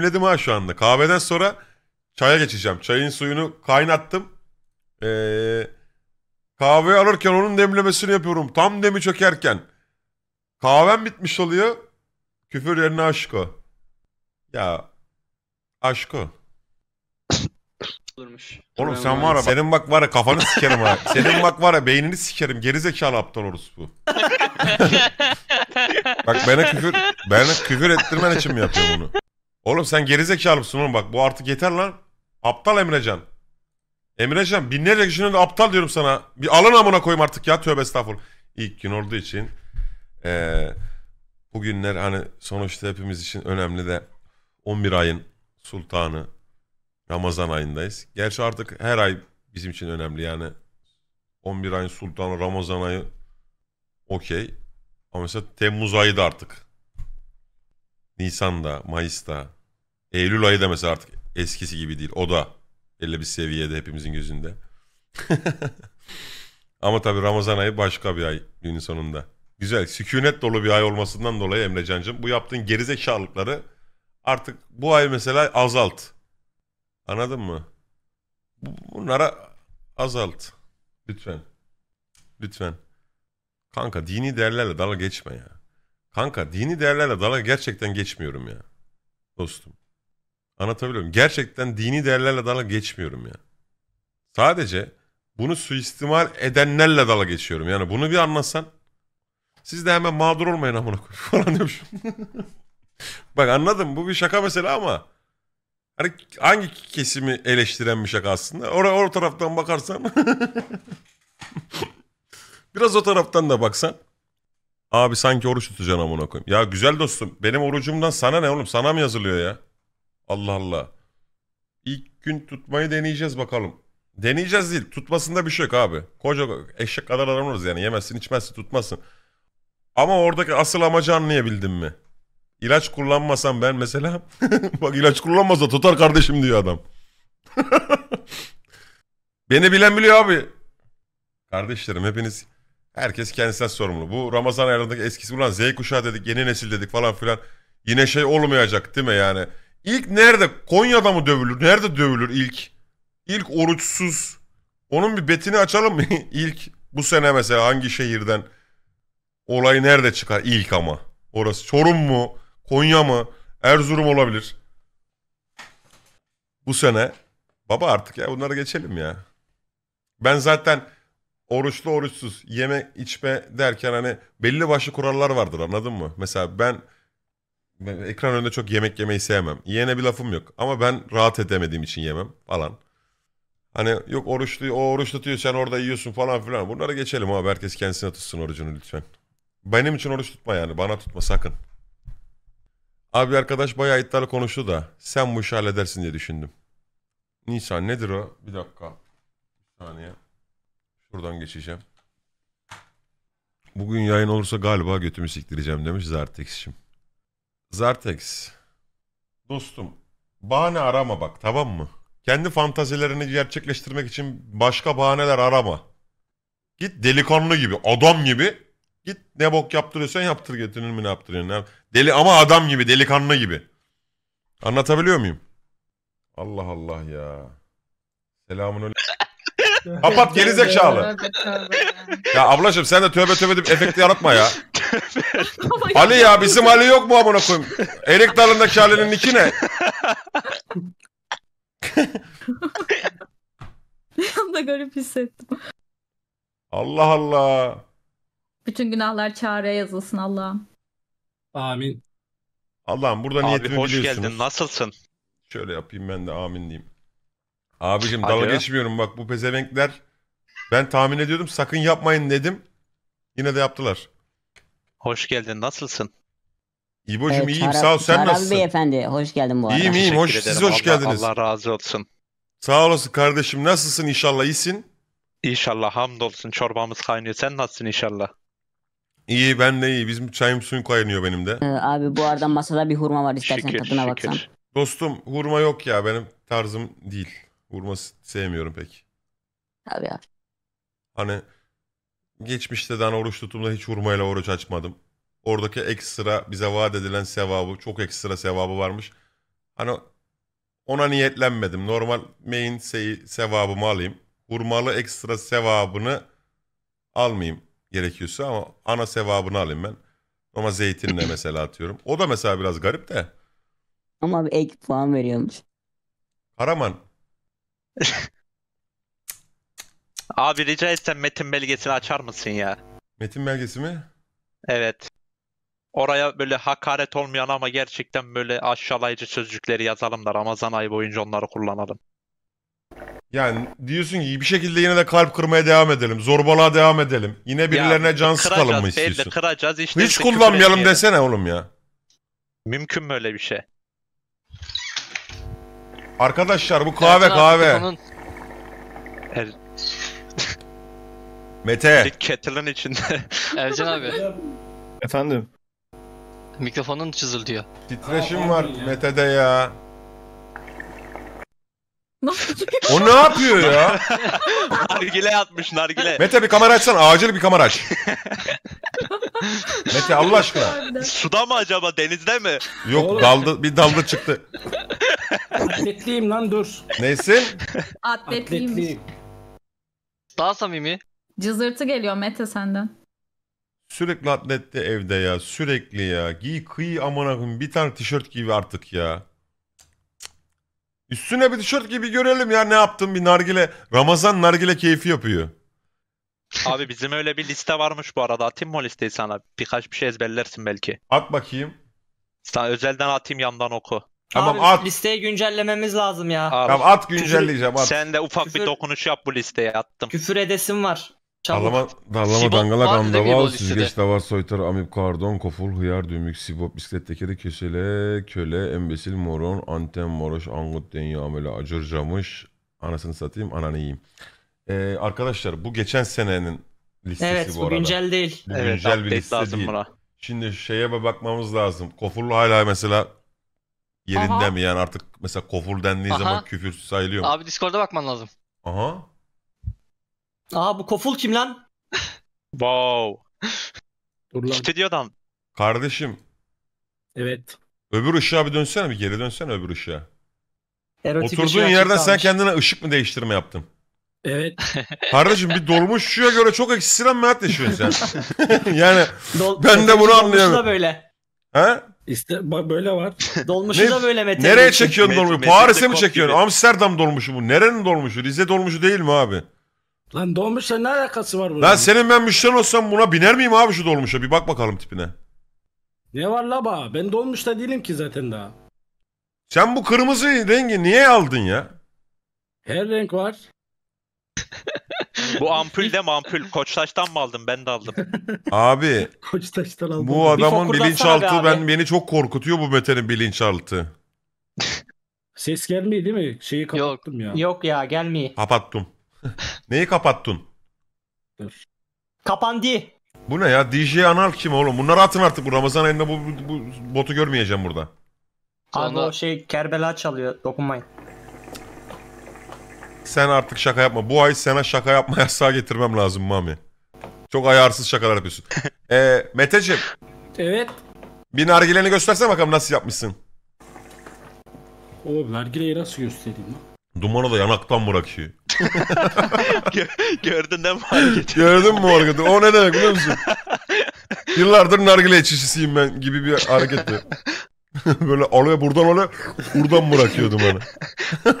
Demledim ha şu anda. Kahveden sonra çaya geçeceğim. Çayın suyunu kaynattım. Ee, kahveyi alırken onun demlemesini yapıyorum. Tam demi çökerken. Kahvem bitmiş oluyor. Küfür yerine aşko. Ya aşko. Durmuş. Oğlum sen var ya senin bak var ya kafanı sikerim ha. Senin bak var ya beynini sikerim. Gerizekalı aptal orospu. bak bana küfür bana küfür ettirmen için mi yapıyor bunu? Oğlum sen gerizekalı mısın oğlum bak bu artık yeter lan. Aptal Emrecan. Emrecan binlerce kişinin de aptal diyorum sana. Bir alın amına koyayım artık ya tövbe estağfurullah. İlk gün olduğu için ee, bugünler hani sonuçta hepimiz için önemli de 11 ayın sultanı Ramazan ayındayız. Gerçi artık her ay bizim için önemli yani 11 ayın sultanı Ramazan ayı okey. Ama mesela Temmuz ayı da artık. Nisan'da, Mayıs'ta, Eylül ayı da mesela artık eskisi gibi değil. O da belli bir seviyede hepimizin gözünde. Ama tabii Ramazan ayı başka bir ay günün sonunda. Güzel, sükunet dolu bir ay olmasından dolayı Emre Emrecan'cığım bu yaptığın gerizekalıkları artık bu ay mesela azalt. Anladın mı? Bunlara azalt. Lütfen. Lütfen. Kanka dini değerlerle dalga geçme ya. Kanka dini değerlerle dalga gerçekten geçmiyorum ya. Dostum. Anlatabiliyor muyum? Gerçekten dini değerlerle dalga geçmiyorum ya. Sadece bunu suistimal edenlerle dalga geçiyorum. Yani bunu bir anlasan siz de hemen mağdur olmayın amına koyayım falan diyormuşum. Bak anladım bu bir şaka mesela ama hani hangi kesimi eleştiren bir şaka aslında? Oraya o taraftan bakarsan biraz o taraftan da baksan abi sanki oruç tutacaksın amına koyayım. Ya güzel dostum benim orucumdan sana ne oğlum sana mı yazılıyor ya? Allah Allah. İlk gün tutmayı deneyeceğiz bakalım. Deneyeceğiz değil. Tutmasında bir şey yok abi. Koca eşek kadar adamlarız yani. Yemezsin içmezsin tutmasın. Ama oradaki asıl amacı anlayabildim mi? İlaç kullanmasam ben mesela. Bak ilaç kullanmasa tutar kardeşim diyor adam. Beni bilen biliyor abi. Kardeşlerim hepiniz herkes kendisinden sorumlu. Bu Ramazan aylarındaki eskisi ulan Z kuşağı dedik yeni nesil dedik falan filan. Yine şey olmayacak değil mi yani? İlk nerede? Konya'da mı dövülür? Nerede dövülür ilk? İlk oruçsuz. Onun bir betini açalım mı? İlk bu sene mesela hangi şehirden? Olay nerede çıkar ilk ama? Orası Çorum mu? Konya mı? Erzurum olabilir. Bu sene. Baba artık ya bunlara geçelim ya. Ben zaten oruçlu oruçsuz yeme içme derken hani belli başlı kurallar vardır anladın mı? Mesela ben ben ekran önünde çok yemek yemeyi sevmem. Yene bir lafım yok. Ama ben rahat edemediğim için yemem falan. Hani yok oruçlu, o oruç tutuyor sen orada yiyorsun falan filan. Bunları geçelim abi. Herkes kendisine tutsun orucunu lütfen. Benim için oruç tutma yani. Bana tutma sakın. Abi arkadaş bayağı iddialı konuştu da sen bu işi halledersin diye düşündüm. Nisan nedir o? Bir dakika. Bir saniye. Şuradan geçeceğim. Bugün yayın olursa galiba götümü siktireceğim demiş Zertex'im. Zartex. Dostum bahane arama bak tamam mı? Kendi fantazilerini gerçekleştirmek için başka bahaneler arama. Git delikanlı gibi adam gibi git ne bok yaptırıyorsan yaptır getirir mi ne yaptırıyorsun. Deli ama adam gibi delikanlı gibi. Anlatabiliyor muyum? Allah Allah ya. Selamun aleyküm. Kapat gerizekalı. ya ablacığım sen de tövbe tövbe deyip efekti yaratma ya. Ali ya bizim Ali yok mu amına koyayım? Erik dalındaki Ali'nin iki ne? Bir anda garip hissettim. Allah Allah. Bütün günahlar çağrıya yazılsın Allah'ım. Amin. Allah'ım burada Abi niyetimi hoş biliyorsunuz. geldin. Nasılsın? Şöyle yapayım ben de amin diyeyim. Abicim Hadi dalga geçmiyorum bak bu pezevenkler. Ben tahmin ediyordum sakın yapmayın dedim. Yine de yaptılar. Hoş geldin. Nasılsın? İbo'cum Evet, iyiyim Çağrı, sağ ol sen nasılsın? abi efendi. hoş geldin bu arada. İyiyim iyiyim hoş siz hoş Allah- geldiniz. Allah razı olsun. Sağ olasın kardeşim nasılsın İnşallah iyisin? İnşallah hamdolsun çorbamız kaynıyor. Sen nasılsın inşallah? İyi ben de iyi bizim çayım suyum kaynıyor benim de. Ee, abi bu arada masada bir hurma var istersen şükür tadına şükür. baksan. Dostum hurma yok ya benim tarzım değil. Hurma sevmiyorum pek. Tabii abi. Hani Geçmişte ben hani oruç tutumla hiç hurmayla oruç açmadım. Oradaki ekstra bize vaat edilen sevabı, çok ekstra sevabı varmış. Hani ona niyetlenmedim. Normal main sevabımı alayım. Hurmalı ekstra sevabını almayayım gerekiyorsa ama ana sevabını alayım ben. Ama zeytinle mesela atıyorum. O da mesela biraz garip de. Ama bir ek puan veriyormuş. Karaman. Abi rica etsem metin belgesini açar mısın ya? Metin belgesi mi? Evet. Oraya böyle hakaret olmayan ama gerçekten böyle aşağılayıcı sözcükleri yazalım da Ramazan ayı boyunca onları kullanalım. Yani diyorsun ki bir şekilde yine de kalp kırmaya devam edelim. Zorbalığa devam edelim. Yine birilerine Ya, can sıkalım mı kıracağız, belli, istiyorsun? kıracağız işte. Hiç kullanmayalım etmeyelim. desene oğlum ya. Mümkün mü öyle bir şey? Arkadaşlar bu kahve kahve. Onun er- Mete. Kettle'ın içinde. Ercan abi. Efendim. Mikrofonun çizildiyor. Titreşim var Mete'de ya. Ne O ne yapıyor ya? nargile atmış nargile. Mete bir kamera açsana. Acil bir kamera aç. Mete Allah aşkına. Suda mı acaba denizde mi? Yok Oğlum. daldı bir daldı çıktı. Atletliyim lan dur. Neysin? Atletliyim. Atletliyim. Daha samimi. Cızırtı geliyor Mete senden. Sürekli atlette evde ya. Sürekli ya. Giy kıy aman koyayım. Bir tane tişört gibi artık ya. Üstüne bir tişört gibi görelim ya ne yaptın bir nargile. Ramazan nargile keyfi yapıyor. Abi bizim öyle bir liste varmış bu arada. Atayım mı o listeyi sana? Birkaç bir şey ezberlersin belki. At bakayım. Sen özelden atayım yandan oku. Tamam Abi, at. Listeyi güncellememiz lazım ya. Abi, Tamam at güncelleyeceğim at. Sen de ufak Küfür- bir dokunuş yap bu listeye attım. Küfür edesim var. Çabuk. Dallama, dallama dangalak andaval, süzgeç, davar, soytar, amip, kardon, koful, hıyar, dümük, sibop, bisiklet tekeri, kösele, köle, embesil, moron, anten, moroş, angut, denya, amele, acır, camış, anasını satayım, ananı yiyeyim. Ee, arkadaşlar bu geçen senenin listesi evet, bu, bu arada. güncel değil. Bu evet, güncel bir liste lazım değil. Buna. Şimdi şeye bakmamız lazım. Koful hala mesela yerinde Aha. mi yani artık mesela koful dendiği Aha. zaman küfür sayılıyor mu? Abi Discord'a bakman lazım. Aha. Aa bu koful kim lan? Wow. Dur lan. İşte diyor adam. Kardeşim Evet. öbür ışığa bir dönsene bir geri dönsene öbür ışığa. Erotik Oturduğun ışığa yerden sen kendine ışık mı değiştirme yaptın? Evet. Kardeşim bir dolmuş ışığa göre çok ama mi yaşıyorsun sen? yani Dol- Ben de bunu Dolmuşu da böyle. ha? İşte bak böyle var. Dolmuşu Ne- da böyle Mete. Nereye çekiyorsun Met- dolmuşu? Paris'e mi çekiyorsun? Amsterdam dolmuşu bu. Nerenin dolmuşu? Rize dolmuşu değil mi abi? Lan dolmuşla ne alakası var bunun? Lan senin ben müşteri olsam buna biner miyim abi şu dolmuşa? Bir bak bakalım tipine. Ne var la ba? Ben dolmuşta değilim ki zaten daha. Sen bu kırmızı rengi niye aldın ya? Her renk var. Bu ampul de ampul. Koçtaş'tan mı aldın? Ben de aldım. Abi Koçtaş'tan aldım. bu adamın bilinçaltı ben beni çok korkutuyor bu Mete'nin bilinçaltı. Ses gelmiyor değil mi? Şeyi kapattım ya. Yok ya gelmiyor. Kapattım. Neyi kapattın? Dur. Kapandı. Bu ne ya? DJ Anal kim oğlum? Bunları atın artık bu Ramazan ayında bu, bu, bu botu görmeyeceğim burada. Abi Sonra... o şey Kerbela çalıyor. Dokunmayın. Sen artık şaka yapma. Bu ay sana şaka yapma yasağı getirmem lazım Mami. Çok ayarsız şakalar yapıyorsun. ee, Meteciğim. Evet. Bir nargileni göstersene bakalım nasıl yapmışsın. Oğlum nargileyi nasıl göstereyim? Dumanı da yanaktan bırakıyor. Gördün değil mi Gördün mü o O ne demek biliyor musun? Yıllardır nargile içişisiyim ben gibi bir hareketti. Böyle alıyor buradan alıyor, buradan bırakıyor dumanı.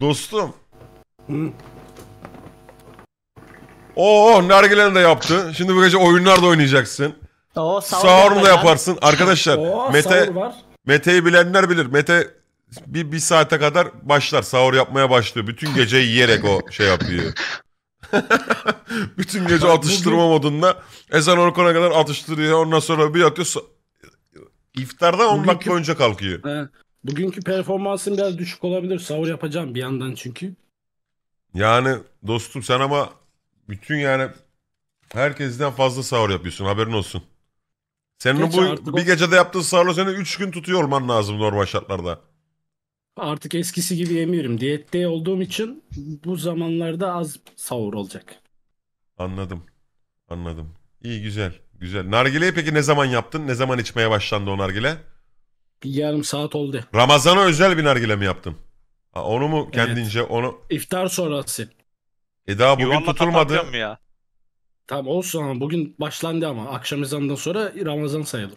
Dostum. Oo nargileni de yaptı. Şimdi bu gece oyunlar da oynayacaksın. Oo, sahur Sahurunu da yaparsın. Arkadaşlar Oo, Mete Mete'yi bilenler bilir. Mete bir, bir saate kadar başlar sahur yapmaya başlıyor. Bütün gece yiyerek o şey yapıyor. Bütün gece atıştırma modunda. Ezan okuna kadar atıştırıyor. Ondan sonra bir yatıyor. İftarda 10 Bugünkü... dakika önce kalkıyor. He. Bugünkü performansın biraz düşük olabilir. Sahur yapacağım bir yandan çünkü. Yani dostum sen ama bütün yani herkesten fazla sahur yapıyorsun haberin olsun. Senin Geç bu artık. bir gecede yaptığın sahurla seni 3 gün tutuyor olman lazım normal şartlarda. Artık eskisi gibi yemiyorum. Diyette olduğum için bu zamanlarda az sahur olacak. Anladım. Anladım. İyi güzel. Güzel. Nargileyi peki ne zaman yaptın? Ne zaman içmeye başlandı o nargile? Bir yarım saat oldu. Ramazana özel bir nargile mi yaptın? Ha, onu mu kendince onu... İftar sonrası. E daha bugün Yuvarlak tutulmadı. atabiliyor ya? Tamam olsun ama bugün başlandı ama akşam ezanından sonra Ramazan sayılır.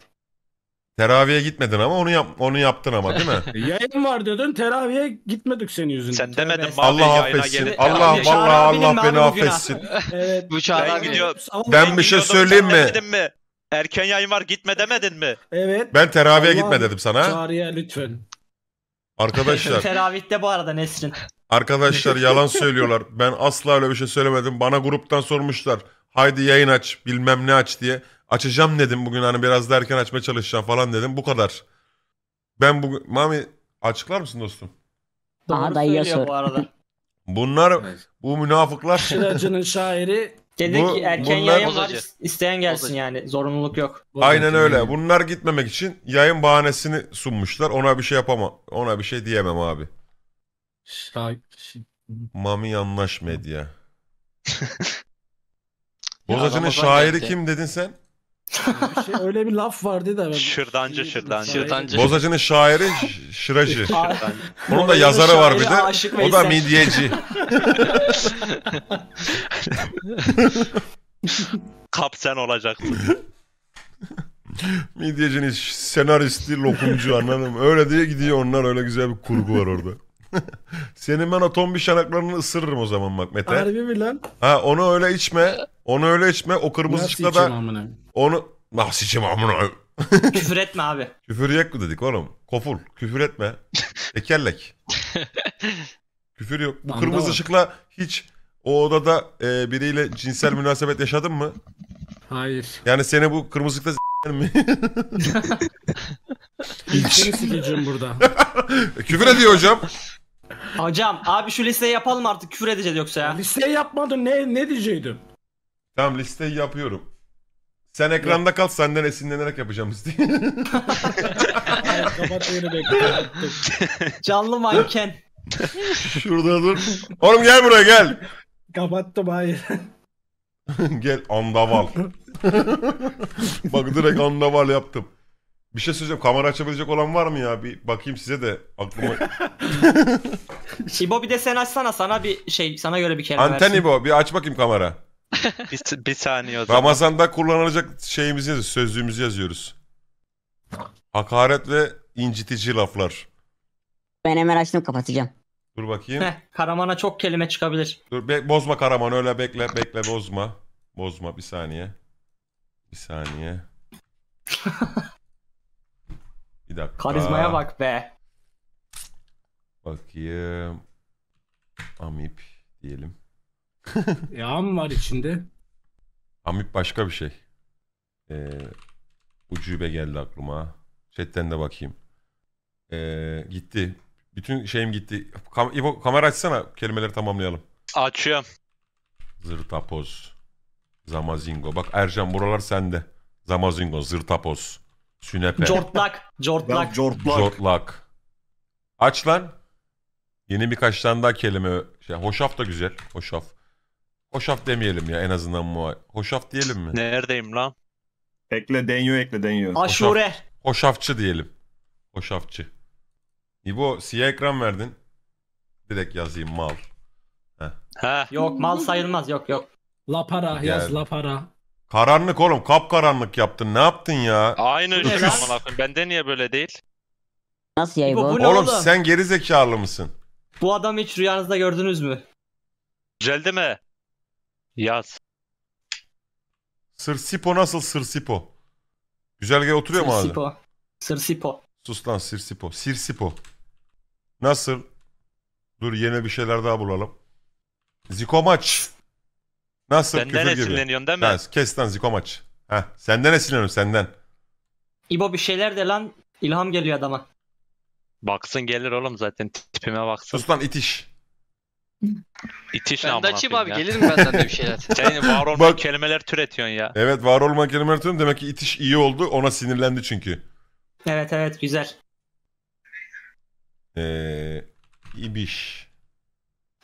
Teraviye gitmedin ama onu yap onu yaptın ama değil mi? E, yayın var dedin. Teraviye gitmedik senin yüzünden. Sen demedin abi Allah affetsin. gelin. Allah Abi, vallahi Allah beni affetsin. Evet. Bu Ben Çağlar Ben bir şey söyleyeyim mi? mi? Erken yayın var gitme demedin mi? Evet. Ben teraviye Allah gitme dedim sana. Çağrı'ya lütfen. Arkadaşlar Teravih'te bu arada Nesrin. Arkadaşlar yalan söylüyorlar. Ben asla öyle bir şey söylemedim. Bana gruptan sormuşlar. Haydi yayın aç, bilmem ne aç diye. Açacağım dedim bugün hani biraz da erken açmaya çalışacağım falan dedim. Bu kadar. Ben bugün... Mami açıklar mısın dostum? Daha da iyi bu arada. Bunlar bu münafıklar Şıracının şairi Dedi Bu- ki erken bunlar- yayın var isteyen gelsin yani zorunluluk yok. aynen öyle. Bunlar gitmemek için yayın bahanesini sunmuşlar. Ona bir şey yapamam. Ona bir şey diyemem abi. Şa- Mami yanlış medya. Bozacı'nın şairi geldi. kim dedin sen? bir şey, öyle bir laf vardı da. şırdancı şırdancı. şırdancı. Bozacı'nın şairi ş- Şıracı. Onun da yazarı var bir de. O da Veysel. midyeci. Kapten olacaksın. Midyecinin senaristi, lokumcu anladım. Öyle diye gidiyor onlar. Öyle güzel bir kurgu var orada. Senin ben atom bir şanaklarını ısırırım o zaman bak Mete. Harbi mi lan? Ha onu öyle içme. Onu öyle içme. O kırmızı Nasıl da onu nasıl içeyim amına. Küfür etme abi. Küfür yok mu dedik oğlum? Koful. Küfür etme. Tekerlek. Küfür yok. Bu Anda kırmızı bak. ışıkla hiç o odada e, biriyle cinsel münasebet yaşadın mı? Hayır. Yani seni bu kırmızı ışıkla s**ler mi? İlkini sikeceğim burada. Küfür ediyor hocam. Hocam abi şu listeyi yapalım artık küfür edeceğiz yoksa ya. Listeyi yapmadın ne ne diyecektim? Tamam listeyi yapıyorum. Sen ekranda kal senden esinlenerek yapacağım listeyi. Canlı manken. Şurada dur. Oğlum gel buraya gel. Kapattım hayır. gel andaval. Bak direkt andaval yaptım. Bir şey söyleyeceğim. Kamera açabilecek olan var mı ya? Bir bakayım size de aklıma. İbo bir de sen açsana sana bir şey sana göre bir kelime Anten versin. İbo bir aç bakayım kamera. bir, bir saniye o zaman. Ramazan'da kullanılacak şeyimizi yazıyoruz, sözlüğümüzü yazıyoruz. Hakaret ve incitici laflar. Ben hemen açtım kapatacağım. Dur bakayım. Heh, Karaman'a çok kelime çıkabilir. Dur be- bozma Karaman öyle bekle bekle bozma. Bozma bir saniye. Bir saniye. Bir dakika. Karizmaya bak be. Bakayım. Amip diyelim. Yağım e, var içinde. Amip başka bir şey. Ee, ucube geldi aklıma. Chatten de bakayım. Ee, gitti. Bütün şeyim gitti. Kam İbo kamera açsana. Kelimeleri tamamlayalım. Açıyorum. Zırtapoz. Zamazingo. Bak Ercan buralar sende. Zamazingo, zırtapoz. Sünepe. Cortlak. Cortlak. Cortlak. Cortlak. Aç lan. Yeni birkaç tane daha kelime. Şey, hoşaf da güzel. Hoşaf. Hoşaf demeyelim ya en azından muay. Hoşaf diyelim mi? Neredeyim lan? Ekle deniyor ekle deniyor. Aşure. Hoşaf, hoşafçı diyelim. Hoşafçı. İbo siyah ekran verdin. Direkt yazayım mal. Heh. Heh. Yok mal sayılmaz yok yok. Lapara yaz lapara. Karanlık oğlum kapkaranlık yaptın ne yaptın ya? Aynı şey Öküz. amına Bende niye böyle değil? Nasıl yayı bu? Bu ne oğlum, oğlum? sen geri zekalı mısın? Bu adam hiç rüyanızda gördünüz mü? Güzel mi? Yaz. Sırsipo nasıl Sırsipo? Güzelge oturuyor mu hala? Sırsipo. Sırsipo. Sus lan Sirsipo. Sirsipo. Nasıl? Dur yeni bir şeyler daha bulalım. Ziko Nasıl Senden küfür gibi? esinleniyorsun değil mi? Ha, kes lan zikomaç. Ha, senden esinleniyorum senden. İbo bir şeyler de lan ilham geliyor adama. Baksın gelir oğlum zaten tipime baksın. Sus lan itiş. İtiş ne Ben de amına açayım abi ya. gelir mi benden de bir şeyler? Senin var olmayan Bak- kelimeler türetiyorsun ya. Evet var olma kelimeleri tutuyorum. Demek ki itiş iyi oldu. Ona sinirlendi çünkü. Evet evet güzel. Ee, ibiş.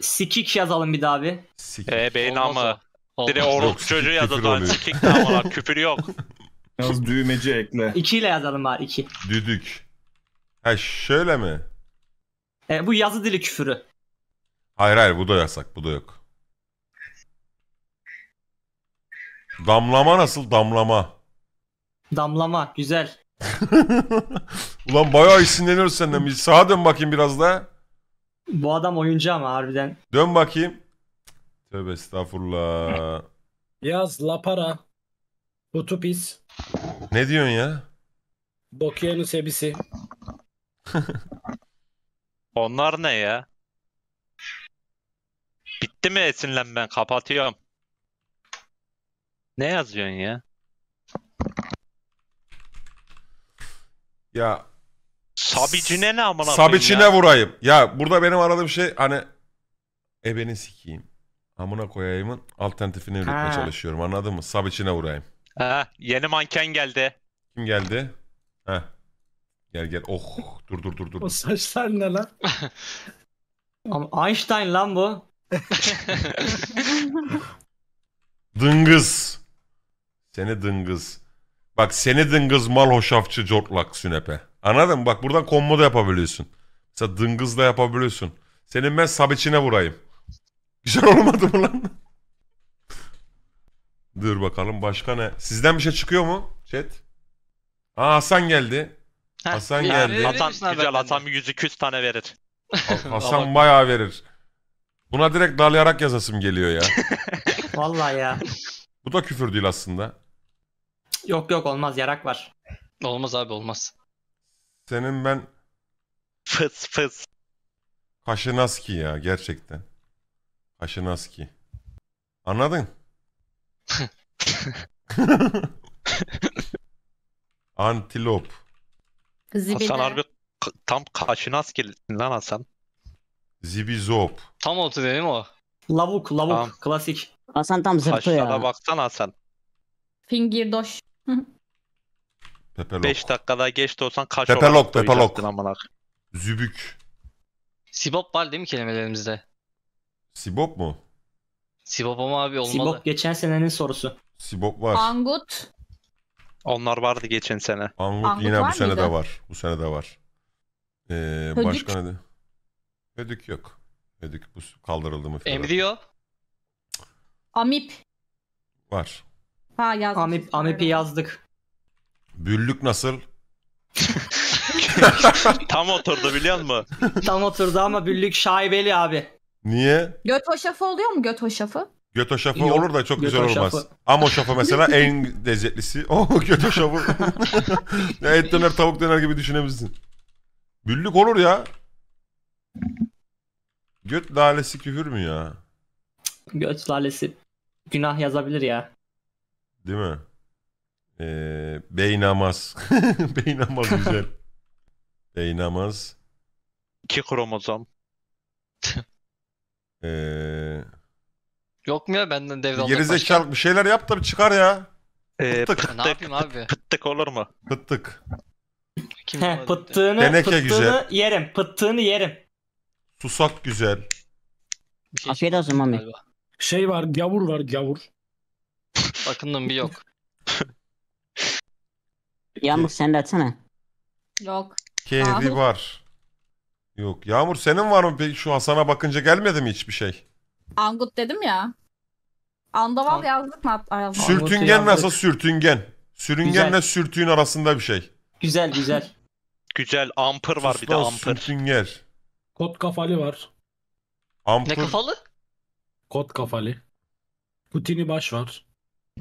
Sikik yazalım bir daha abi. Sik. Ee beyin Olmaz Direkt oruç çocuğu yazdı. Doğan sikik tamamen. Küfür yok. Yalnız düğmeci ekle. 2 ile yazalım bari 2. Düdük. Ha şöyle mi? E, bu yazı dili küfürü. Hayır hayır bu da yasak bu da yok. Damlama nasıl damlama? Damlama güzel. Ulan bayağı isimleniyoruz senden. Bir sağa dön bakayım biraz da. Bu adam oyuncu ama harbiden. Dön bakayım. Tövbe estağfurullah. Yaz lapara. Kutu Ne diyorsun ya? Bokiyanın sebisi. Onlar ne ya? Bitti mi esinlen ben kapatıyorum. Ne yazıyorsun ya? Ya Sabicine ne amına sabicine ya? vurayım. Ya burada benim aradığım şey hani ebeni sikeyim. Amına koyayımın alternatifini üretmeye çalışıyorum anladın mı? Sab içine vurayım. Ha, ah, yeni manken geldi. Kim geldi? Heh. Gel gel. Oh dur dur dur O dur. saçlar ne lan? Einstein lan bu. Dıngız. Seni dıngız. Bak seni dıngız mal hoşafçı cortlak sünepe. Anladın mı? Bak buradan kombo da yapabiliyorsun. Mesela dıngız da yapabiliyorsun. Senin ben sab içine vurayım. Güzel olmadı mı lan? Dur bakalım başka ne? Sizden bir şey çıkıyor mu? Chat. Aa Hasan geldi. Heh, Hasan bir- geldi. Verir Hasan misin güzel haberden? Hasan bir yüzü tane verir. Hasan bayağı verir. Buna direkt dalayarak yazasım geliyor ya. Vallahi ya. Bu da küfür değil aslında. Yok yok olmaz yarak var. Olmaz abi olmaz. Senin ben Fıs fıs. ki ya gerçekten. Kaşınaski. Anladın? Antilop. Hasan harbi tam kaşına lan Hasan. Zibizop. Tam oldu değil mi o? Lavuk, lavuk. Tamam. Klasik. Hasan tam zırtı Kaşlara ya. baksana Hasan. Fingirdoş. Pepelok. 5 dakikada geç de olsan kaç Tepelok, olarak tepelok. Zübük. Sibop var değil mi kelimelerimizde? Sibop mu? Sibop ama abi olmalı. Sibop geçen senenin sorusu. Sibop var. Angut. Onlar vardı geçen sene. Angut, Angut yine bu sene de var. Bu sene de var. Ee, Hödük. başka ne? Hödük yok. Hödük bu kaldırıldı mı? Emriyo. Amip. Var. Ha yazdık. Amip, Amip'i yazdık. Büllük nasıl? Tam oturdu biliyor musun? Tam oturdu ama büllük şaibeli abi. Niye? Göt hoşafı oluyor mu göt hoşafı? Göt hoşafı Yok, olur da çok güzel olmaz. Şafı. Amo şafı mesela en lezzetlisi. Oh göt hoşafı. Et döner tavuk döner gibi düşünebilirsin. Büllük olur ya. Göt lalesi küfür mü ya? Göt lalesi günah yazabilir ya. Değil mi? Ee, beynamaz. beynamaz güzel. beynamaz. İki kromozom. Ee, Yok mu ya benden devralmak geri başka? zekalı bir şeyler yap da bir çıkar ya. Ee, Pıttık. Ne yapayım abi? pıttık olur mu? Pıttık. Kim Heh, pıttığını, Teneke pıttığını güzel. yerim. Pıttığını yerim. Susak güzel. Bir şey Afiyet olsun Mami. Şey var gavur var gavur. Bakındım bir yok. Yağmur sen de atsana. Yok. var. Yok. Yağmur senin var mı peki şu Hasan'a bakınca gelmedi mi hiçbir şey? Angut dedim ya. Andaval An- yazdık mı? hatta? Sürtüngen nasıl yazdık. sürtüngen? Sürüngenle Güzel. sürtüğün arasında bir şey. Güzel güzel. Güzel amper var bir de Sustan amper. Sürtünger. Kot kafalı var. Amper. Ne kafalı? Kot kafalı. Putini baş var.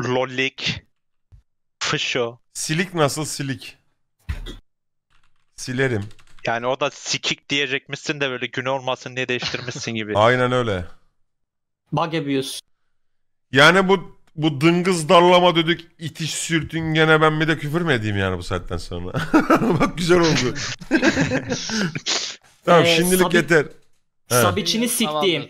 Lollik. Fışo. Silik nasıl silik? Silerim. Yani o da sikik diyecekmişsin de böyle gün olmasın diye değiştirmişsin gibi. Aynen öyle. Bug Yani bu bu dıngız darlama dedik itiş sürtün gene ben bir de küfür mü edeyim yani bu saatten sonra? Bak güzel oldu. tamam ee, şimdilik sabi, yeter. Sabiçini siktiğim.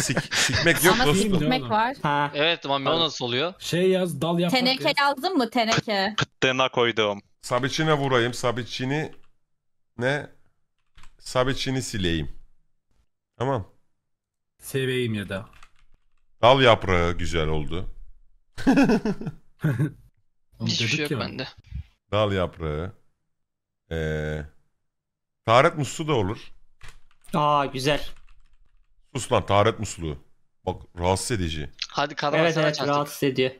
Sik, sikmek yok Ana dostum. sikmek var. Ha. Evet tamam o nasıl oluyor? Şey yaz dal yapmak Teneke yaz. lazım mı teneke? Kıttığına koydum. Sabiçine vurayım. Sabiçini ne Sabiç'ini sileyim. Tamam. Seveyim ya da. Dal yaprağı güzel oldu. Hiçbir şey yok bende. Dal yaprağı. Ee, taharet musluğu da olur. Aa güzel. Sus lan taharet musluğu. Bak rahatsız edici. Hadi kadar evet evet rahatsız ediyor.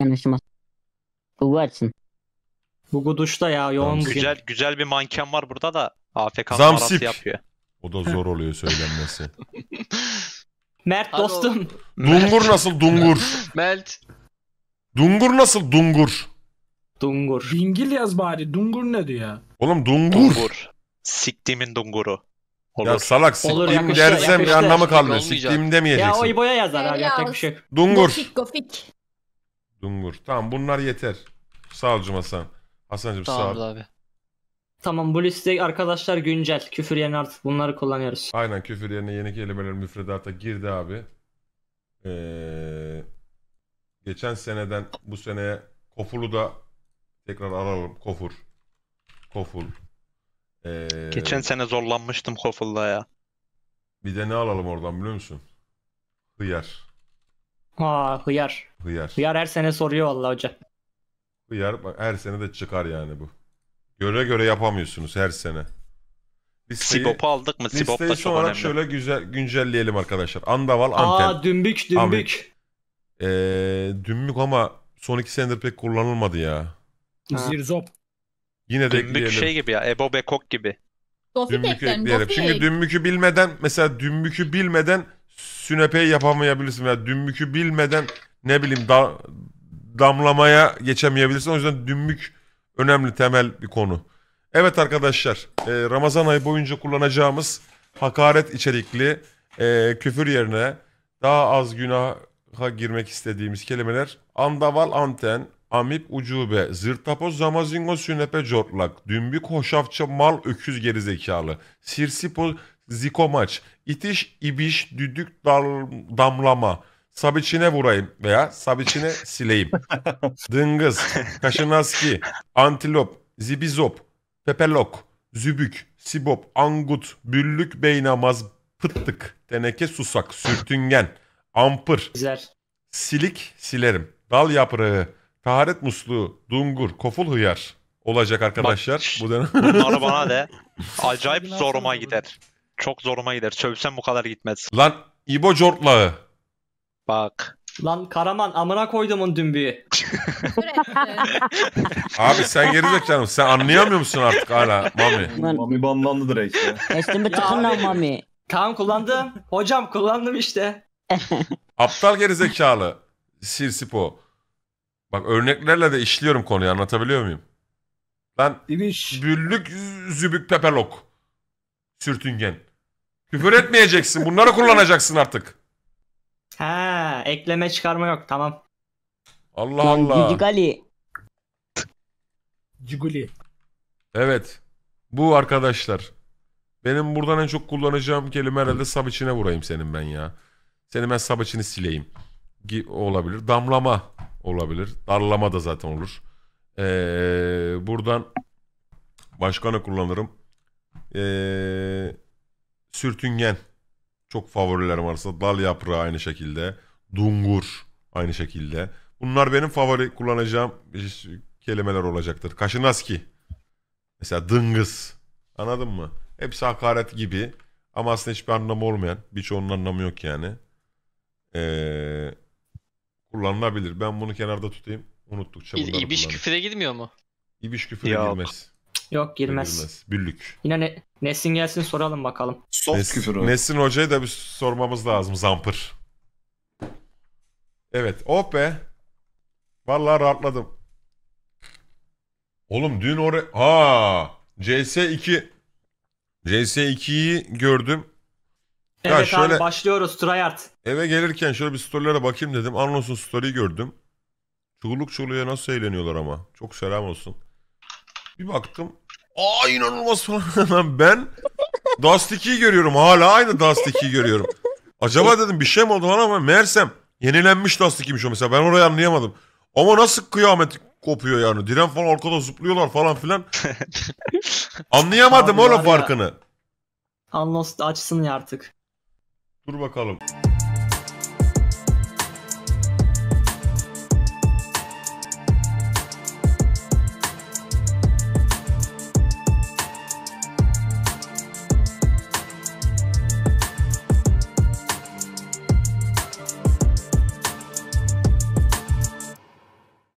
Yanlışım. Bu varsın. Bu guduşta ya yoğun bugün. Güzel güzel bir manken var burada da AFK Zamsip. yapıyor. O da zor oluyor söylenmesi. Mert dostum. Dungur nasıl dungur? Mert. Dungur nasıl dungur? Dungur. Dingil yaz bari. Dungur ne diyor ya? Oğlum dungur. Dungur. Siktimin dunguru. Olur. Ya salak siktim Olur, yakıştı, dersem yakıştı. bir anlamı kalmıyor. Siktim demeyeceksin. Ya o iboya yazar abi yapacak bir şey. Dungur. Gofik gofik. Dungur. Tamam bunlar yeter. Sağ ol Hasan. Hasan'cığım sağ ol. Tamamdır abi. Tamam bu liste arkadaşlar güncel. Küfür yerine artık bunları kullanıyoruz. Aynen küfür yerine yeni kelimeler müfredata girdi abi. Ee, geçen seneden bu seneye kofulu da tekrar alalım. Kofur. Koful. Ee, Geçen sene zorlanmıştım Koful'da ya. bir de ne alalım oradan biliyor musun? Hıyar. Aa hıyar. Hıyar. Hıyar her sene soruyor vallahi hoca. Hıyar her sene de çıkar yani bu. Göre göre yapamıyorsunuz her sene. Listeyi, Sibop'u aldık mı? Sibop da listeyi son çok önemli. şöyle güzel, güncelleyelim arkadaşlar. Andaval, Anten. Aa dümbük dümbük. Ee, dümbük ama son iki senedir pek kullanılmadı ya. Ha. Zirzop. Yine de Dümbük ekleyelim. şey gibi ya. Ebo Bekok gibi. Dofik Dümbükü eklerim. ekleyelim. Çünkü dümbükü bilmeden mesela dümbükü bilmeden sünepeyi yapamayabilirsin veya dümbükü bilmeden ne bileyim da, damlamaya geçemeyebilirsin. O yüzden dümbük önemli temel bir konu. Evet arkadaşlar e, Ramazan ayı boyunca kullanacağımız hakaret içerikli e, küfür yerine daha az günaha girmek istediğimiz kelimeler andaval anten, amip ucube, zırtapoz zamazingo sünepe cortlak, dümbük hoşafça mal öküz gerizekalı, sirsipo zikomaç, itiş ibiş düdük dal, damlama, Sabiçine vurayım veya sabiçine sileyim. Dıngız, kaşınaski, antilop, zibizop, pepelok, zübük, sibop, angut, büllük, beynamaz, pıttık, teneke, susak, sürtüngen, ampır, Güzel. silik, silerim, dal yaprağı, taharet musluğu, dungur, koful hıyar olacak arkadaşlar. Bu dönem. Bunları bana de. Acayip zoruma gider. Çok zoruma gider. Sövsem bu kadar gitmez. Lan İbo cortlağı. Bak. Lan Karaman amına koydumun dümbüğü. Abi sen gerizekalı mısın? Sen anlayamıyor musun artık hala Mami? Mami banlandı direkt ya. Estim bir tıkın lan Mami. Tamam kullandım. Hocam kullandım işte. Aptal gerizekalı. Sirsipo. Bak örneklerle de işliyorum konuyu anlatabiliyor muyum? Ben İmiş. büllük zübük pepelok. Sürtüngen. Küfür etmeyeceksin. Bunları kullanacaksın artık. Ha, ekleme çıkarma yok. Tamam. Allah Allah. Cigali. Ciguli. Evet. Bu arkadaşlar. Benim buradan en çok kullanacağım kelime herhalde sab içine vurayım senin ben ya. Senin ben sab içini sileyim. Gi- olabilir. Damlama olabilir. Darlama da zaten olur. Ee, buradan başka ne kullanırım? Ee, sürtüngen. Çok favorilerim arasında. Dal yaprağı aynı şekilde. Dungur aynı şekilde. Bunlar benim favori kullanacağım kelimeler olacaktır. Kaşınaski. Mesela dıngız. Anladın mı? Hepsi hakaret gibi. Ama aslında hiçbir anlamı olmayan. Birçoğunun anlamı yok yani. Ee, kullanılabilir. Ben bunu kenarda tutayım. Unuttukça bunları İbiş kullanırım. küfüre girmiyor mu? İbiş küfüre Yok. girmez. Yok girmez. girmez. Büllük. Yine ne, Nesin gelsin soralım bakalım. Soft Nes, küfür Nesin Hoca'yı da bir sormamız lazım zampır. Evet oh be. Vallahi rahatladım. Oğlum dün oraya... Ha CS2... CS2'yi gördüm. Evet ya şöyle... abi başlıyoruz tryhard. Eve gelirken şöyle bir storylere bakayım dedim. Anlos'un story'i gördüm. Çığlık çığlığa nasıl eğleniyorlar ama. Çok selam olsun. Bir baktım. Aa inanılmaz falan. ben Dust 2'yi görüyorum. Hala aynı Dust 2'yi görüyorum. Acaba dedim bir şey mi oldu falan ama Mersem yenilenmiş Dust 2'miş o mesela. Ben orayı anlayamadım. Ama nasıl kıyamet kopuyor yani. Diren falan arkada zıplıyorlar falan filan. Anlayamadım Abi oğlum var ya. farkını. Unlost açsın ya artık. Dur bakalım.